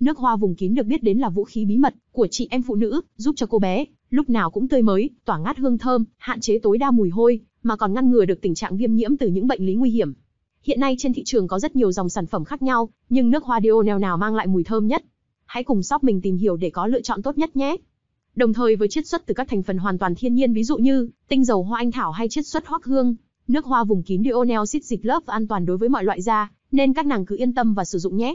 Nước hoa vùng kín được biết đến là vũ khí bí mật của chị em phụ nữ, giúp cho cô bé lúc nào cũng tươi mới, tỏa ngát hương thơm, hạn chế tối đa mùi hôi, mà còn ngăn ngừa được tình trạng viêm nhiễm từ những bệnh lý nguy hiểm. Hiện nay trên thị trường có rất nhiều dòng sản phẩm khác nhau, nhưng nước hoa Dior nào mang lại mùi thơm nhất? Hãy cùng shop mình tìm hiểu để có lựa chọn tốt nhất nhé. Đồng thời với chiết xuất từ các thành phần hoàn toàn thiên nhiên ví dụ như tinh dầu hoa anh thảo hay chiết xuất hoắc hương, nước hoa vùng kín Dior Neo xịt dịch lớp an toàn đối với mọi loại da, nên các nàng cứ yên tâm và sử dụng nhé.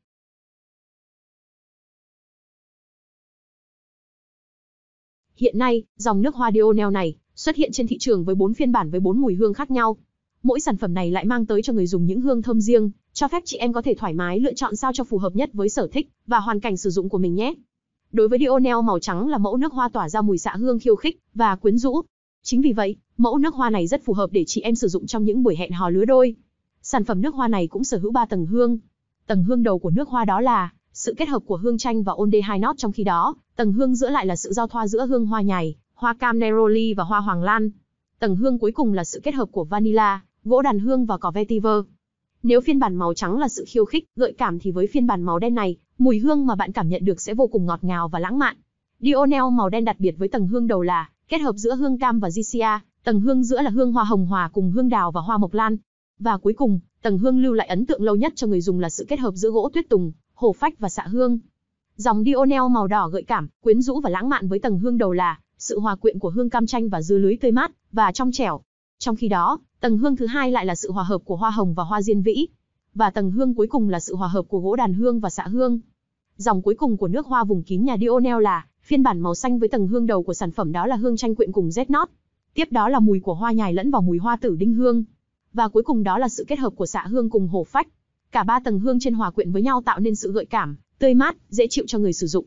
Hiện nay, dòng nước hoa Dionel này xuất hiện trên thị trường với 4 phiên bản với 4 mùi hương khác nhau. Mỗi sản phẩm này lại mang tới cho người dùng những hương thơm riêng, cho phép chị em có thể thoải mái lựa chọn sao cho phù hợp nhất với sở thích và hoàn cảnh sử dụng của mình nhé. Đối với Dionel màu trắng là mẫu nước hoa tỏa ra mùi xạ hương khiêu khích và quyến rũ. Chính vì vậy, mẫu nước hoa này rất phù hợp để chị em sử dụng trong những buổi hẹn hò lứa đôi. Sản phẩm nước hoa này cũng sở hữu 3 tầng hương. Tầng hương đầu của nước hoa đó là sự kết hợp của hương chanh và ôn đê hai nót trong khi đó, tầng hương giữa lại là sự giao thoa giữa hương hoa nhài, hoa cam neroli và hoa hoàng lan. Tầng hương cuối cùng là sự kết hợp của vanilla, gỗ đàn hương và cỏ vetiver. Nếu phiên bản màu trắng là sự khiêu khích, gợi cảm thì với phiên bản màu đen này, mùi hương mà bạn cảm nhận được sẽ vô cùng ngọt ngào và lãng mạn. Dionel màu đen đặc biệt với tầng hương đầu là kết hợp giữa hương cam và gicia, tầng hương giữa là hương hoa hồng hòa cùng hương đào và hoa mộc lan. Và cuối cùng, tầng hương lưu lại ấn tượng lâu nhất cho người dùng là sự kết hợp giữa gỗ tuyết tùng, hồ phách và xạ hương. Dòng Dionel màu đỏ gợi cảm, quyến rũ và lãng mạn với tầng hương đầu là sự hòa quyện của hương cam chanh và dưa lưới tươi mát và trong trẻo. Trong khi đó, tầng hương thứ hai lại là sự hòa hợp của hoa hồng và hoa diên vĩ, và tầng hương cuối cùng là sự hòa hợp của gỗ đàn hương và xạ hương. Dòng cuối cùng của nước hoa vùng kín nhà Dionel là phiên bản màu xanh với tầng hương đầu của sản phẩm đó là hương chanh quyện cùng z nót. Tiếp đó là mùi của hoa nhài lẫn vào mùi hoa tử đinh hương. Và cuối cùng đó là sự kết hợp của xạ hương cùng hổ phách. Cả ba tầng hương trên hòa quyện với nhau tạo nên sự gợi cảm, tươi mát, dễ chịu cho người sử dụng.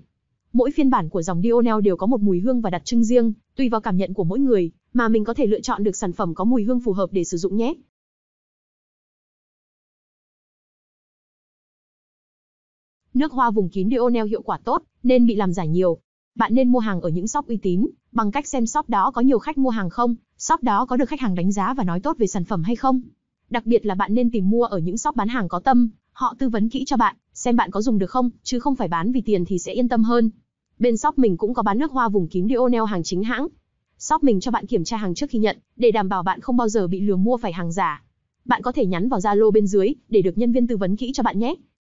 Mỗi phiên bản của dòng Dionel đều có một mùi hương và đặc trưng riêng, tùy vào cảm nhận của mỗi người mà mình có thể lựa chọn được sản phẩm có mùi hương phù hợp để sử dụng nhé. Nước hoa vùng kín Dionel hiệu quả tốt nên bị làm giả nhiều. Bạn nên mua hàng ở những shop uy tín, bằng cách xem shop đó có nhiều khách mua hàng không, shop đó có được khách hàng đánh giá và nói tốt về sản phẩm hay không. Đặc biệt là bạn nên tìm mua ở những shop bán hàng có tâm, họ tư vấn kỹ cho bạn, xem bạn có dùng được không, chứ không phải bán vì tiền thì sẽ yên tâm hơn. Bên shop mình cũng có bán nước hoa vùng kín Dionel hàng chính hãng. Shop mình cho bạn kiểm tra hàng trước khi nhận, để đảm bảo bạn không bao giờ bị lừa mua phải hàng giả. Bạn có thể nhắn vào Zalo bên dưới để được nhân viên tư vấn kỹ cho bạn nhé.